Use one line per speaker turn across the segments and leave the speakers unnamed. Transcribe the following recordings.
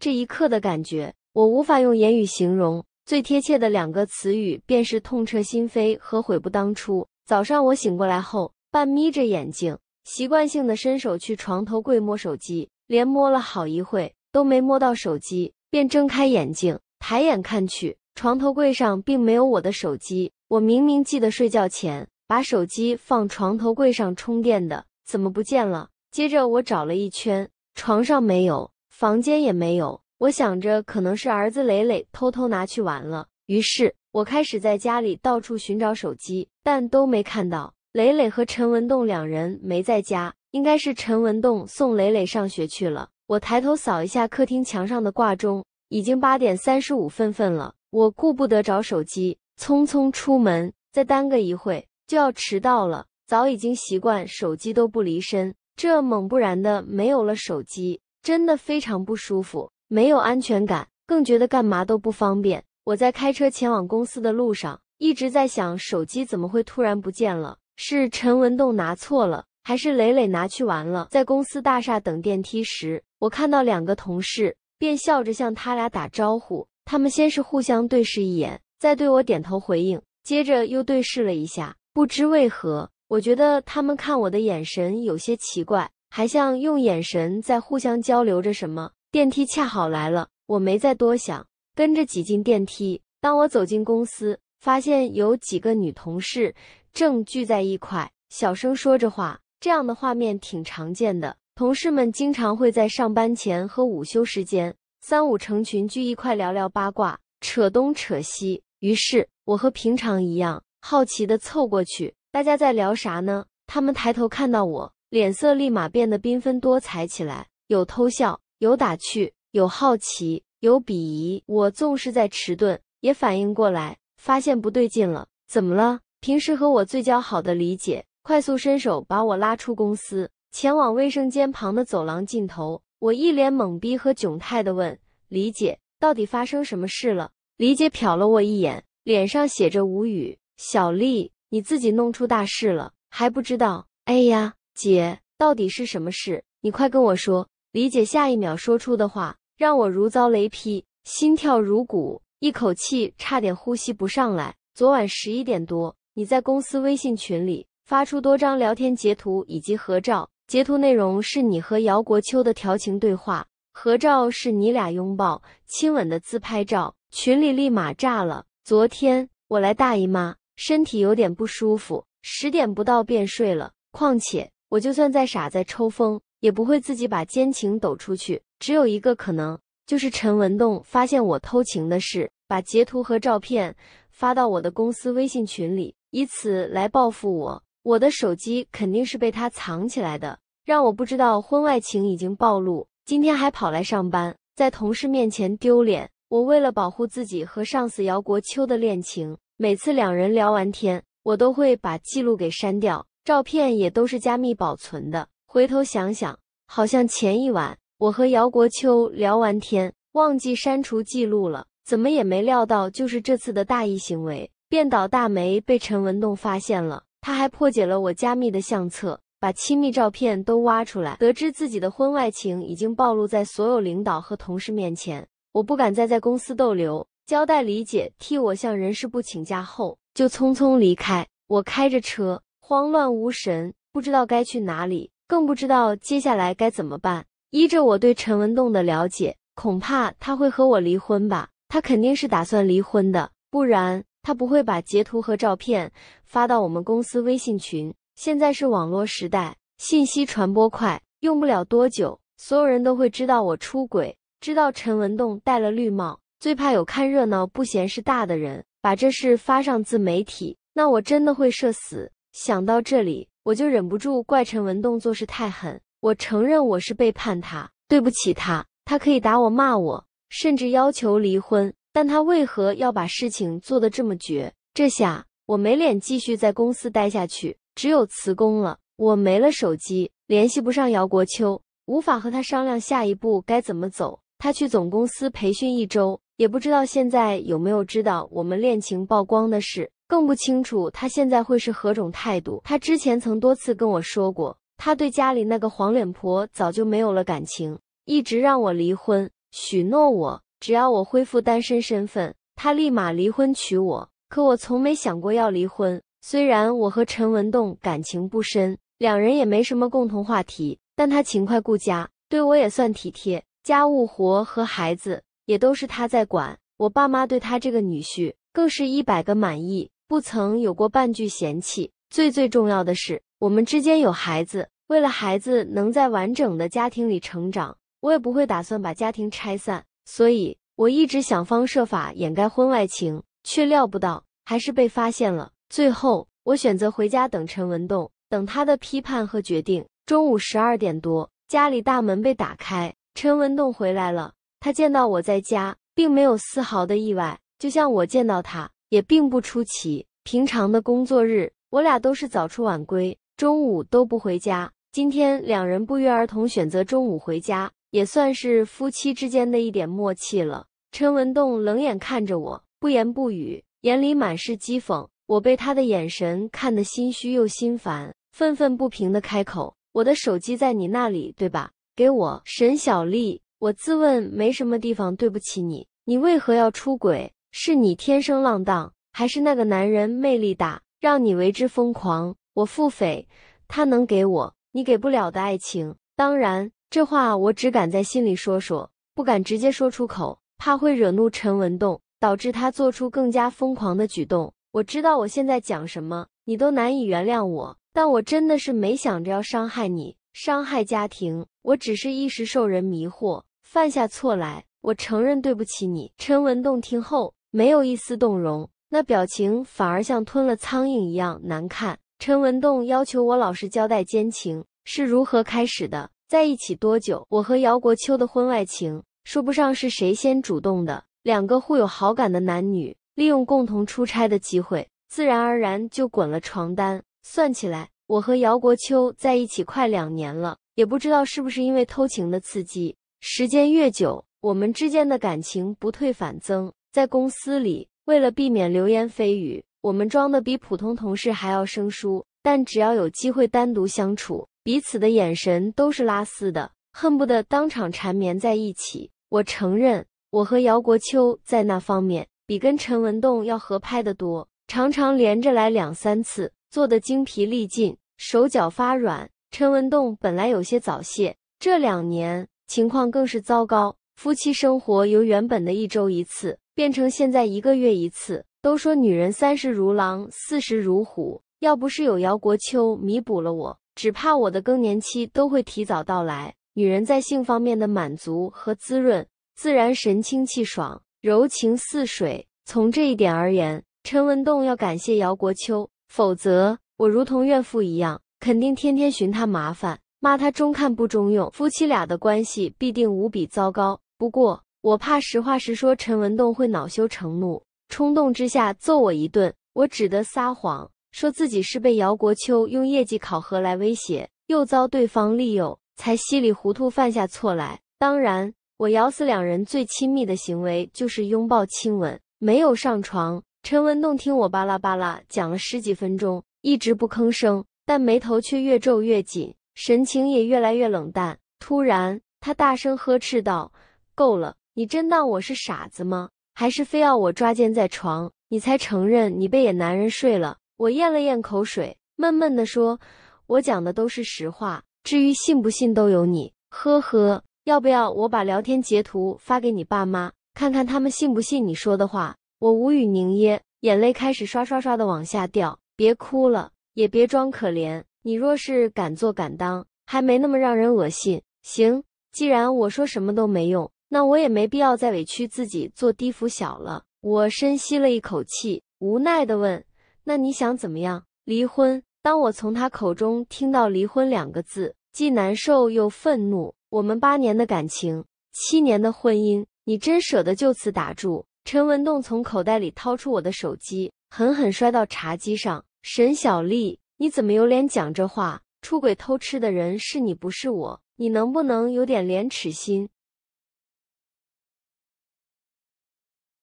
这一刻的感觉，我无法用言语形容。最贴切的两个词语便是痛彻心扉和悔不当初。早上我醒过来后，半眯着眼睛，习惯性的伸手去床头柜摸手机，连摸了好一会都没摸到手机，便睁开眼睛，抬眼看去，床头柜上并没有我的手机。我明明记得睡觉前把手机放床头柜上充电的，怎么不见了？接着我找了一圈，床上没有。房间也没有，我想着可能是儿子磊磊偷偷拿去玩了，于是我开始在家里到处寻找手机，但都没看到。磊磊和陈文栋两人没在家，应该是陈文栋送磊磊上学去了。我抬头扫一下客厅墙上的挂钟，已经八点三十五分分了。我顾不得找手机，匆匆出门。再耽搁一会就要迟到了。早已经习惯手机都不离身，这猛不然的没有了手机。真的非常不舒服，没有安全感，更觉得干嘛都不方便。我在开车前往公司的路上，一直在想手机怎么会突然不见了？是陈文栋拿错了，还是磊磊拿去玩了？在公司大厦等电梯时，我看到两个同事，便笑着向他俩打招呼。他们先是互相对视一眼，再对我点头回应，接着又对视了一下。不知为何，我觉得他们看我的眼神有些奇怪。还像用眼神在互相交流着什么。电梯恰好来了，我没再多想，跟着挤进电梯。当我走进公司，发现有几个女同事正聚在一块，小声说着话。这样的画面挺常见的，同事们经常会在上班前和午休时间三五成群聚一块聊聊八卦，扯东扯西。于是我和平常一样，好奇地凑过去，大家在聊啥呢？他们抬头看到我。脸色立马变得缤纷多彩起来，有偷笑，有打趣，有好奇，有鄙夷。我纵是在迟钝，也反应过来，发现不对劲了。怎么了？平时和我最交好的李姐，快速伸手把我拉出公司，前往卫生间旁的走廊尽头。我一脸懵逼和窘态的问李姐：“到底发生什么事了？”李姐瞟了我一眼，脸上写着无语。小丽，你自己弄出大事了还不知道？哎呀！姐，到底是什么事？你快跟我说！李姐下一秒说出的话，让我如遭雷劈，心跳如鼓，一口气差点呼吸不上来。昨晚十一点多，你在公司微信群里发出多张聊天截图以及合照，截图内容是你和姚国秋的调情对话，合照是你俩拥抱亲吻的自拍照，群里立马炸了。昨天我来大姨妈，身体有点不舒服，十点不到便睡了，况且。我就算再傻再抽风，也不会自己把奸情抖出去。只有一个可能，就是陈文栋发现我偷情的事，把截图和照片发到我的公司微信群里，以此来报复我。我的手机肯定是被他藏起来的，让我不知道婚外情已经暴露。今天还跑来上班，在同事面前丢脸。我为了保护自己和上司姚国秋的恋情，每次两人聊完天，我都会把记录给删掉。照片也都是加密保存的。回头想想，好像前一晚我和姚国秋聊完天，忘记删除记录了。怎么也没料到，就是这次的大意行为，便倒大霉被陈文栋发现了。他还破解了我加密的相册，把亲密照片都挖出来。得知自己的婚外情已经暴露在所有领导和同事面前，我不敢再在公司逗留，交代李姐替我向人事部请假后，就匆匆离开。我开着车。慌乱无神，不知道该去哪里，更不知道接下来该怎么办。依着我对陈文栋的了解，恐怕他会和我离婚吧？他肯定是打算离婚的，不然他不会把截图和照片发到我们公司微信群。现在是网络时代，信息传播快，用不了多久，所有人都会知道我出轨，知道陈文栋戴了绿帽。最怕有看热闹不嫌事大的人把这事发上自媒体，那我真的会社死。想到这里，我就忍不住怪陈文栋做事太狠。我承认我是背叛他，对不起他。他可以打我、骂我，甚至要求离婚，但他为何要把事情做得这么绝？这下我没脸继续在公司待下去，只有辞工了。我没了手机，联系不上姚国秋，无法和他商量下一步该怎么走。他去总公司培训一周，也不知道现在有没有知道我们恋情曝光的事。更不清楚他现在会是何种态度。他之前曾多次跟我说过，他对家里那个黄脸婆早就没有了感情，一直让我离婚，许诺我只要我恢复单身身份，他立马离婚娶我。可我从没想过要离婚。虽然我和陈文栋感情不深，两人也没什么共同话题，但他勤快顾家，对我也算体贴，家务活和孩子也都是他在管。我爸妈对他这个女婿更是一百个满意。不曾有过半句嫌弃。最最重要的是，我们之间有孩子，为了孩子能在完整的家庭里成长，我也不会打算把家庭拆散。所以，我一直想方设法掩盖婚外情，却料不到还是被发现了。最后，我选择回家等陈文栋，等他的批判和决定。中午十二点多，家里大门被打开，陈文栋回来了。他见到我在家，并没有丝毫的意外，就像我见到他。也并不出奇。平常的工作日，我俩都是早出晚归，中午都不回家。今天两人不约而同选择中午回家，也算是夫妻之间的一点默契了。陈文栋冷眼看着我，不言不语，眼里满是讥讽。我被他的眼神看得心虚又心烦，愤愤不平地开口：“我的手机在你那里，对吧？给我，沈小丽。我自问没什么地方对不起你，你为何要出轨？”是你天生浪荡，还是那个男人魅力大，让你为之疯狂？我腹诽，他能给我你给不了的爱情。当然，这话我只敢在心里说说，不敢直接说出口，怕会惹怒陈文栋，导致他做出更加疯狂的举动。我知道我现在讲什么，你都难以原谅我，但我真的是没想着要伤害你，伤害家庭。我只是一时受人迷惑，犯下错来。我承认对不起你。陈文栋听后。没有一丝动容，那表情反而像吞了苍蝇一样难看。陈文栋要求我老实交代奸情是如何开始的，在一起多久？我和姚国秋的婚外情，说不上是谁先主动的，两个互有好感的男女，利用共同出差的机会，自然而然就滚了床单。算起来，我和姚国秋在一起快两年了，也不知道是不是因为偷情的刺激，时间越久，我们之间的感情不退反增。在公司里，为了避免流言蜚语，我们装的比普通同事还要生疏。但只要有机会单独相处，彼此的眼神都是拉丝的，恨不得当场缠绵在一起。我承认，我和姚国秋在那方面比跟陈文栋要合拍的多，常常连着来两三次，做的精疲力尽，手脚发软。陈文栋本来有些早泄，这两年情况更是糟糕，夫妻生活由原本的一周一次。变成现在一个月一次。都说女人三十如狼，四十如虎。要不是有姚国秋弥补了我，只怕我的更年期都会提早到来。女人在性方面的满足和滋润，自然神清气爽，柔情似水。从这一点而言，陈文栋要感谢姚国秋，否则我如同怨妇一样，肯定天天寻他麻烦，骂他中看不中用，夫妻俩的关系必定无比糟糕。不过，我怕实话实说，陈文栋会恼羞成怒，冲动之下揍我一顿。我只得撒谎，说自己是被姚国秋用业绩考核来威胁，又遭对方利诱，才稀里糊涂犯下错来。当然，我咬死两人最亲密的行为就是拥抱亲吻，没有上床。陈文栋听我巴拉巴拉讲了十几分钟，一直不吭声，但眉头却越皱越紧，神情也越来越冷淡。突然，他大声呵斥道：“够了！”你真当我是傻子吗？还是非要我抓奸在床，你才承认你被野男人睡了？我咽了咽口水，闷闷地说：“我讲的都是实话，至于信不信都由你。”呵呵，要不要我把聊天截图发给你爸妈，看看他们信不信你说的话？我无语凝噎，眼泪开始刷刷刷的往下掉。别哭了，也别装可怜。你若是敢做敢当，还没那么让人恶心。行，既然我说什么都没用。那我也没必要再委屈自己做低腐小了。我深吸了一口气，无奈地问：“那你想怎么样？离婚？”当我从他口中听到“离婚”两个字，既难受又愤怒。我们八年的感情，七年的婚姻，你真舍得就此打住？陈文栋从口袋里掏出我的手机，狠狠摔到茶几上。沈小丽，你怎么有脸讲这话？出轨偷吃的人是你，不是我。你能不能有点廉耻心？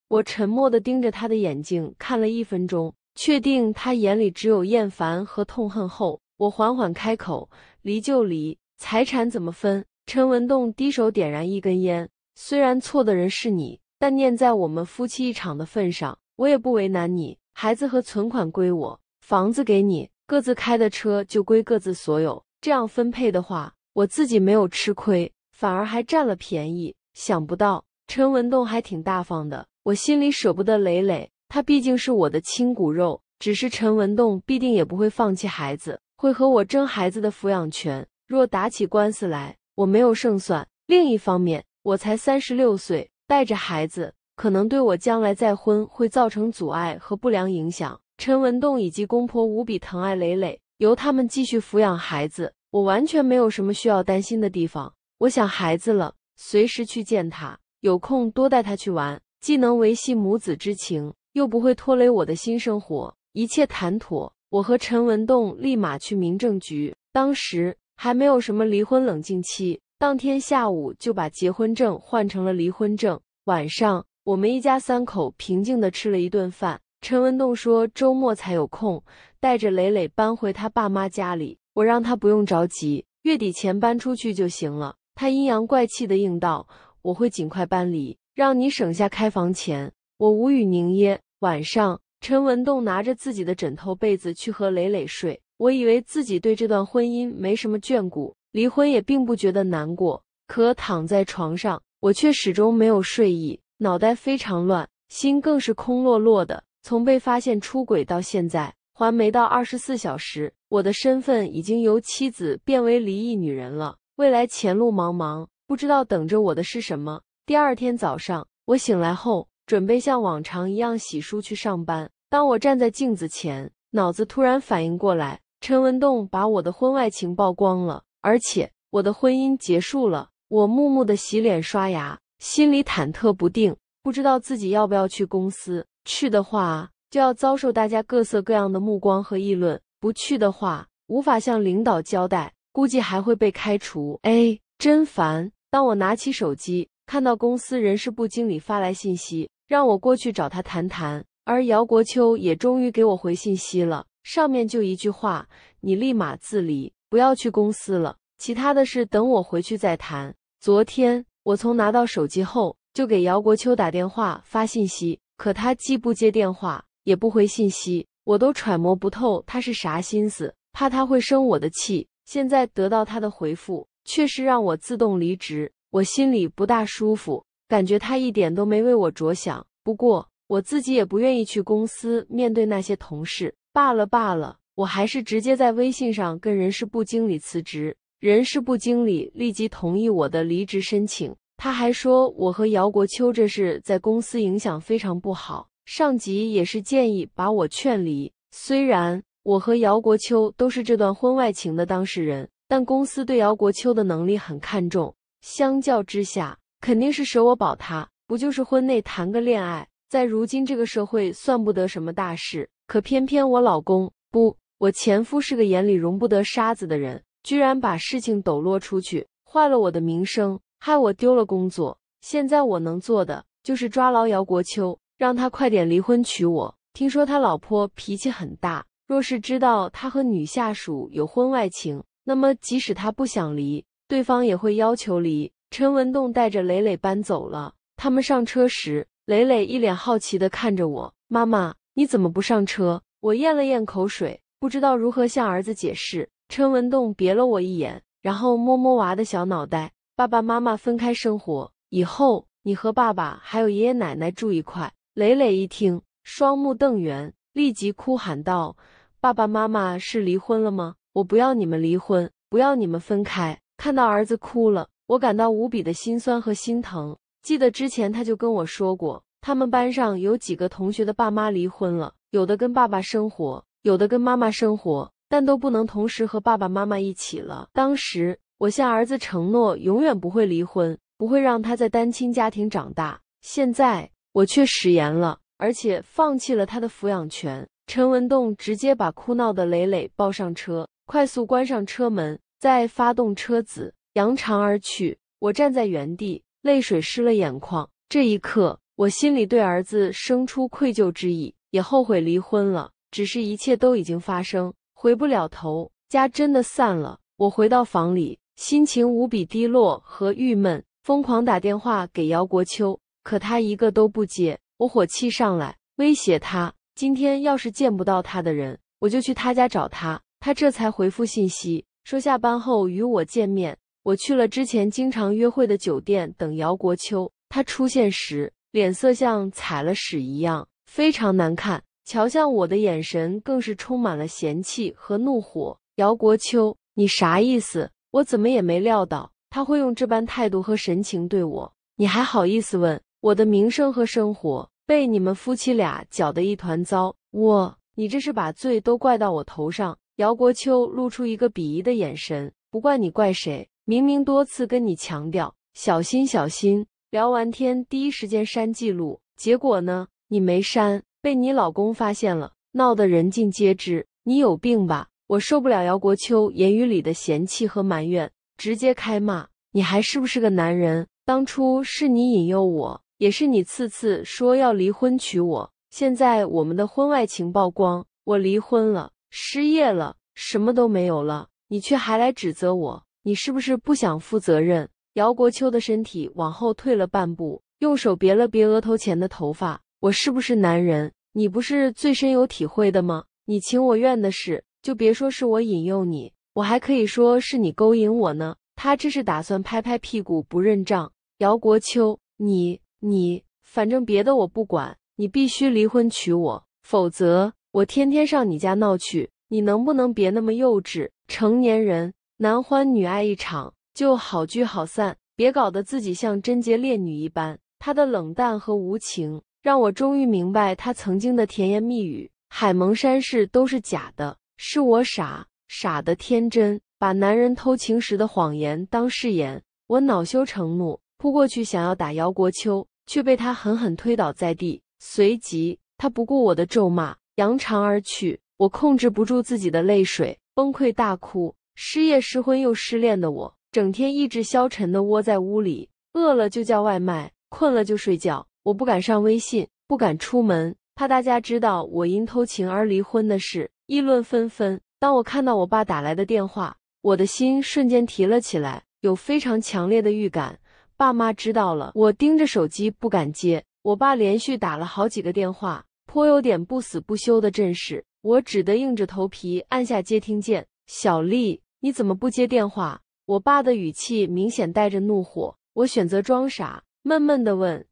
我沉默地盯着他的眼睛看了一分钟，确定他眼里只有厌烦和痛恨后，我缓缓开口：“离就离，财产怎么分？”陈文栋低手点燃一根烟，虽然错的人是你，但念在我们夫妻一场的份上，我也不为难你。孩子和存款归我，房子给你，各自开的车就归各自所有。这样分配的话，我自己没有吃亏，反而还占了便宜。想不到陈文栋还挺大方的。我心里舍不得磊磊，他毕竟是我的亲骨肉。只是陈文栋必定也不会放弃孩子，会和我争孩子的抚养权。若打起官司来，我没有胜算。另一方面，我才三十六岁，带着孩子，可能对我将来再婚会造成阻碍和不良影响。陈文栋以及公婆无比疼爱磊磊，由他们继续抚养孩子，我完全没有什么需要担心的地方。我想孩子了，随时去见他，有空多带他去玩。既能维系母子之情，又不会拖累我的新生活，一切谈妥。我和陈文栋立马去民政局。当时还没有什么离婚冷静期，当天下午就把结婚证换成了离婚证。晚上，我们一家三口平静地吃了一顿饭。陈文栋说：“周末才有空，带着磊磊搬回他爸妈家里。”我让他不用着急，月底前搬出去就行了。他阴阳怪气地应道：“我会尽快搬离。”让你省下开房钱，我无语凝噎。晚上，陈文栋拿着自己的枕头被子去和蕾蕾睡。我以为自己对这段婚姻没什么眷顾，离婚也并不觉得难过。可躺在床上，我却始终没有睡意，脑袋非常乱，心更是空落落的。从被发现出轨到现在，还没到二十四小时，我的身份已经由妻子变为离异女人了。未来前路茫茫，不知道等着我的是什么。第二天早上，我醒来后准备像往常一样洗漱去上班。当我站在镜子前，脑子突然反应过来，陈文栋把我的婚外情曝光了，而且我的婚姻结束了。我木木的洗脸刷牙，心里忐忑不定，不知道自己要不要去公司。去的话就要遭受大家各色各样的目光和议论；不去的话，无法向领导交代，估计还会被开除。哎，真烦！当我拿起手机。看到公司人事部经理发来信息，让我过去找他谈谈。而姚国秋也终于给我回信息了，上面就一句话：“你立马自离，不要去公司了。其他的事等我回去再谈。”昨天我从拿到手机后，就给姚国秋打电话发信息，可他既不接电话，也不回信息，我都揣摩不透他是啥心思，怕他会生我的气。现在得到他的回复，确实让我自动离职。我心里不大舒服，感觉他一点都没为我着想。不过我自己也不愿意去公司面对那些同事，罢了罢了，我还是直接在微信上跟人事部经理辞职。人事部经理立即同意我的离职申请，他还说我和姚国秋这事在公司影响非常不好，上级也是建议把我劝离。虽然我和姚国秋都是这段婚外情的当事人，但公司对姚国秋的能力很看重。相较之下，肯定是舍我保他。不就是婚内谈个恋爱，在如今这个社会算不得什么大事。可偏偏我老公不，我前夫是个眼里容不得沙子的人，居然把事情抖落出去，坏了我的名声，害我丢了工作。现在我能做的就是抓牢姚国秋，让他快点离婚娶我。听说他老婆脾气很大，若是知道他和女下属有婚外情，那么即使他不想离。对方也会要求离。陈文栋带着磊磊搬走了。他们上车时，磊磊一脸好奇地看着我：“妈妈，你怎么不上车？”我咽了咽口水，不知道如何向儿子解释。陈文栋别了我一眼，然后摸摸娃的小脑袋：“爸爸妈妈分开生活，以后你和爸爸还有爷爷奶奶住一块。”磊磊一听，双目瞪圆，立即哭喊道：“爸爸妈妈是离婚了吗？我不要你们离婚，不要你们分开！”看到儿子哭了，我感到无比的心酸和心疼。记得之前他就跟我说过，他们班上有几个同学的爸妈离婚了，有的跟爸爸生活，有的跟妈妈生活，但都不能同时和爸爸妈妈一起了。当时我向儿子承诺，永远不会离婚，不会让他在单亲家庭长大。现在我却食言了，而且放弃了他的抚养权。陈文栋直接把哭闹的磊磊抱上车，快速关上车门。再发动车子，扬长而去。我站在原地，泪水湿了眼眶。这一刻，我心里对儿子生出愧疚之意，也后悔离婚了。只是一切都已经发生，回不了头，家真的散了。我回到房里，心情无比低落和郁闷，疯狂打电话给姚国秋，可他一个都不接。我火气上来，威胁他：今天要是见不到他的人，我就去他家找他。他这才回复信息。说下班后与我见面，我去了之前经常约会的酒店等姚国秋。他出现时，脸色像踩了屎一样，非常难看。瞧向我的眼神更是充满了嫌弃和怒火。姚国秋，你啥意思？我怎么也没料到他会用这般态度和神情对我。你还好意思问我的名声和生活被你们夫妻俩搅得一团糟？我，你这是把罪都怪到我头上。姚国秋露出一个鄙夷的眼神，不怪你，怪谁？明明多次跟你强调小心小心，聊完天第一时间删记录，结果呢？你没删，被你老公发现了，闹得人尽皆知。你有病吧？我受不了姚国秋言语里的嫌弃和埋怨，直接开骂。你还是不是个男人？当初是你引诱我，也是你次次说要离婚娶我，现在我们的婚外情曝光，我离婚了。失业了，什么都没有了，你却还来指责我，你是不是不想负责任？姚国秋的身体往后退了半步，用手别了别额头前的头发。我是不是男人？你不是最深有体会的吗？你情我愿的事，就别说是我引诱你，我还可以说是你勾引我呢。他这是打算拍拍屁股不认账。姚国秋，你你，反正别的我不管你，必须离婚娶我，否则。我天天上你家闹去，你能不能别那么幼稚？成年人男欢女爱一场就好聚好散，别搞得自己像贞洁烈女一般。他的冷淡和无情，让我终于明白他曾经的甜言蜜语、海盟山誓都是假的，是我傻傻的天真，把男人偷情时的谎言当誓言。我恼羞成怒，扑过去想要打姚国秋，却被他狠狠推倒在地。随即，他不顾我的咒骂。扬长而去，我控制不住自己的泪水，崩溃大哭。失业、失婚又失恋的我，整天意志消沉的窝在屋里，饿了就叫外卖，困了就睡觉。我不敢上微信，不敢出门，怕大家知道我因偷情而离婚的事，议论纷纷。当我看到我爸打来的电话，我的心瞬间提了起来，有非常强烈的预感，爸妈知道了。我盯着手机不敢接，我爸连续打了好几个电话。颇有点不死不休的阵势，我只得硬着头皮按下接听键。小丽，你怎么不接电话？我爸的语气明显带着怒火，我选择装傻，闷闷的问：“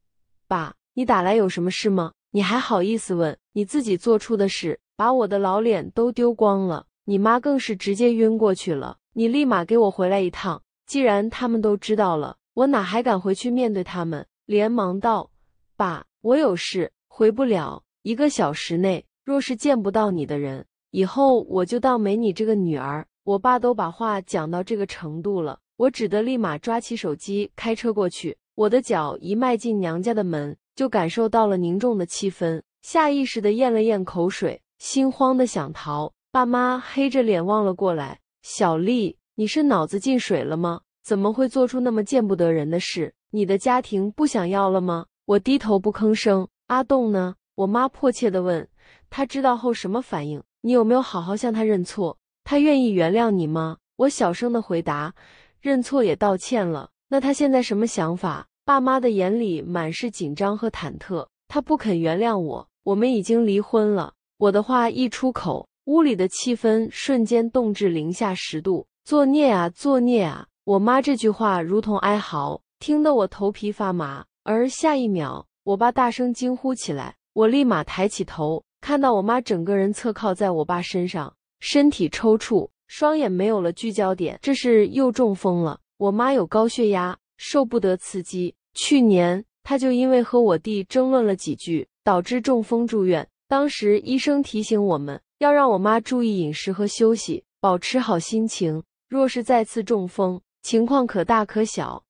爸，你打来有什么事吗？”你还好意思问？你自己做出的事，把我的老脸都丢光了。你妈更是直接晕过去了。你立马给我回来一趟。既然他们都知道了，我哪还敢回去面对他们？连忙道：“爸，我有事，回不了。”一个小时内，若是见不到你的人，以后我就当没你这个女儿。我爸都把话讲到这个程度了，我只得立马抓起手机开车过去。我的脚一迈进娘家的门，就感受到了凝重的气氛，下意识的咽了咽口水，心慌的想逃。爸妈黑着脸望了过来：“小丽，你是脑子进水了吗？怎么会做出那么见不得人的事？你的家庭不想要了吗？”我低头不吭声。阿栋呢？我妈迫切地问：“她知道后什么反应？你有没有好好向她认错？她愿意原谅你吗？”我小声地回答：“认错也道歉了。”那她现在什么想法？爸妈的眼里满是紧张和忐忑。她不肯原谅我，我们已经离婚了。我的话一出口，屋里的气氛瞬间冻至零下十度。作孽啊！作孽啊！我妈这句话如同哀嚎，听得我头皮发麻。而下一秒，我爸大声惊呼起来。我立马抬起头，看到我妈整个人侧靠在我爸身上，身体抽搐，双眼没有了聚焦点，这是又中风了。我妈有高血压，受不得刺激。去年她就因为和我弟争论了几句，导致中风住院。当时医生提醒我们要让我妈注意饮食和休息，保持好心情。若是再次中风，情况可大可小。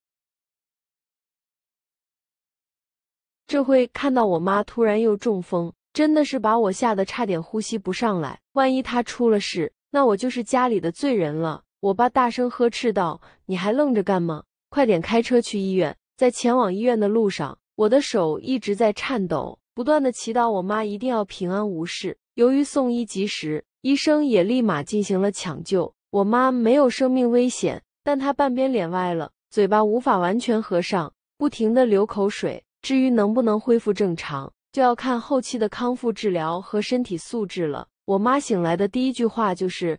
这回看到我妈突然又中风，真的是把我吓得差点呼吸不上来。万一她出了事，那我就是家里的罪人了。我爸大声呵斥道：“你还愣着干嘛？快点开车去医院！”在前往医院的路上，我的手一直在颤抖，不断的祈祷我妈一定要平安无事。由于送医及时，医生也立马进行了抢救。我妈没有生命危险，但她半边脸歪了，嘴巴无法完全合上，不停的流口水。至于能不能恢复正常，就要看后期的康复治疗和身体素质了。我妈醒来的第一句话就是：“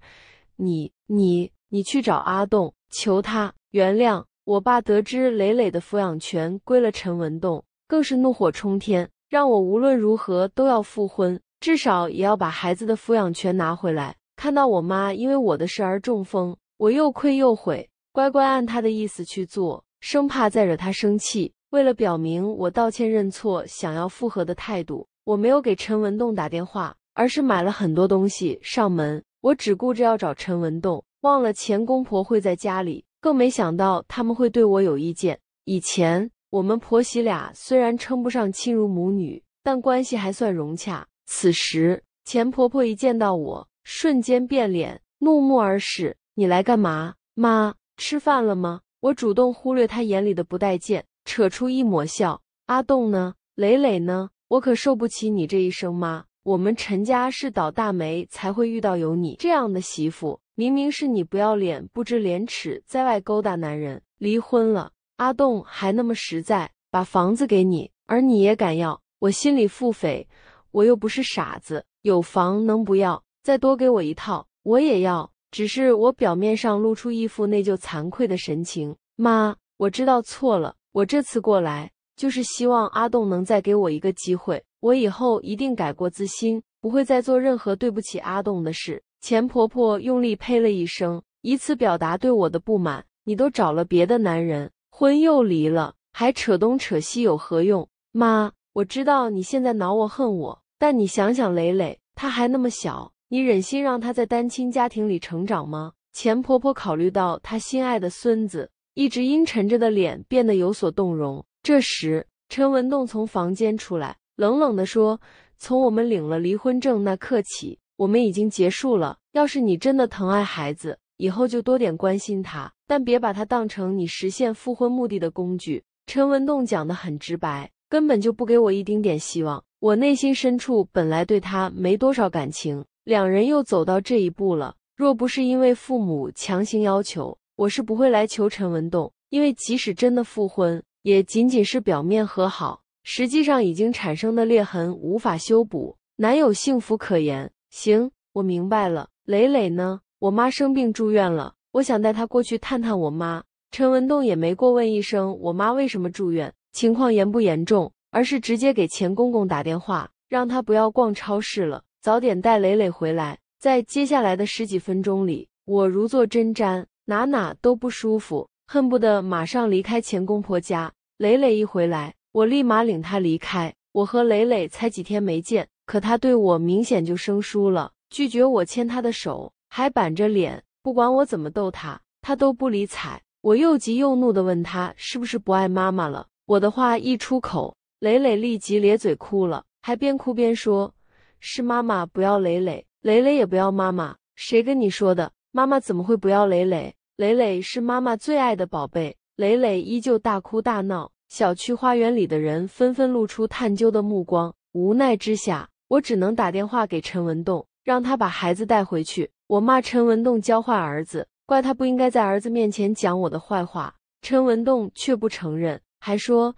你、你、你去找阿栋，求他原谅。”我爸得知磊磊的抚养权归了陈文栋，更是怒火冲天，让我无论如何都要复婚，至少也要把孩子的抚养权拿回来。看到我妈因为我的事而中风，我又愧又悔，乖乖按他的意思去做，生怕再惹他生气。为了表明我道歉认错、想要复合的态度，我没有给陈文栋打电话，而是买了很多东西上门。我只顾着要找陈文栋，忘了钱公婆会在家里，更没想到他们会对我有意见。以前我们婆媳俩虽然称不上亲如母女，但关系还算融洽。此时钱婆婆一见到我，瞬间变脸，怒目而视：“你来干嘛？妈，吃饭了吗？”我主动忽略她眼里的不待见。扯出一抹笑，阿栋呢？磊磊呢？我可受不起你这一声妈。我们陈家是倒大霉才会遇到有你这样的媳妇。明明是你不要脸、不知廉耻，在外勾搭男人，离婚了，阿栋还那么实在，把房子给你，而你也敢要？我心里腹诽，我又不是傻子，有房能不要？再多给我一套，我也要。只是我表面上露出一副内疚、惭愧的神情。妈，我知道错了。我这次过来就是希望阿栋能再给我一个机会，我以后一定改过自新，不会再做任何对不起阿栋的事。钱婆婆用力呸了一声，以此表达对我的不满。你都找了别的男人，婚又离了，还扯东扯西，有何用？妈，我知道你现在恼我、恨我，但你想想，磊磊他还那么小，你忍心让他在单亲家庭里成长吗？钱婆婆考虑到她心爱的孙子。一直阴沉着的脸变得有所动容。这时，陈文栋从房间出来，冷冷地说：“从我们领了离婚证那刻起，我们已经结束了。要是你真的疼爱孩子，以后就多点关心他，但别把他当成你实现复婚目的的工具。”陈文栋讲得很直白，根本就不给我一丁点希望。我内心深处本来对他没多少感情，两人又走到这一步了，若不是因为父母强行要求。我是不会来求陈文栋，因为即使真的复婚，也仅仅是表面和好，实际上已经产生的裂痕无法修补，难有幸福可言？行，我明白了。磊磊呢？我妈生病住院了，我想带她过去探探我妈。陈文栋也没过问一声我妈为什么住院，情况严不严重，而是直接给钱公公打电话，让他不要逛超市了，早点带磊磊回来。在接下来的十几分钟里，我如坐针毡。哪哪都不舒服，恨不得马上离开前公婆家。磊磊一回来，我立马领他离开。我和磊磊才几天没见，可他对我明显就生疏了，拒绝我牵他的手，还板着脸。不管我怎么逗他，他都不理睬。我又急又怒地问他是不是不爱妈妈了。我的话一出口，磊磊立即咧嘴哭了，还边哭边说：“是妈妈不要磊磊，磊磊也不要妈妈。”谁跟你说的？妈妈怎么会不要磊磊？磊磊是妈妈最爱的宝贝，磊磊依旧大哭大闹。小区花园里的人纷纷露出探究的目光。无奈之下，我只能打电话给陈文栋，让他把孩子带回去。我骂陈文栋教坏儿子，怪他不应该在儿子面前讲我的坏话。陈文栋却不承认，还说：“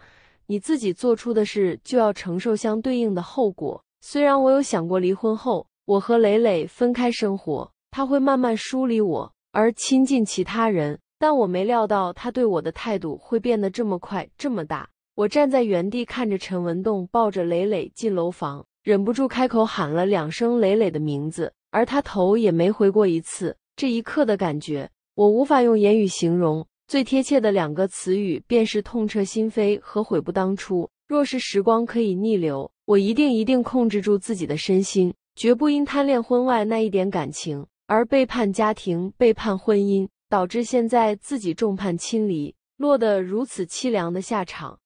你自己做出的事就要承受相对应的后果。”虽然我有想过离婚后我和磊磊分开生活，他会慢慢疏离我。而亲近其他人，但我没料到他对我的态度会变得这么快这么大。我站在原地看着陈文栋抱着磊磊进楼房，忍不住开口喊了两声磊磊的名字，而他头也没回过一次。这一刻的感觉，我无法用言语形容。最贴切的两个词语便是痛彻心扉和悔不当初。若是时光可以逆流，我一定一定控制住自己的身心，绝不因贪恋婚外那一点感情。而背叛家庭、背叛婚姻，导致现在自己众叛亲离，落得如此凄凉的下场。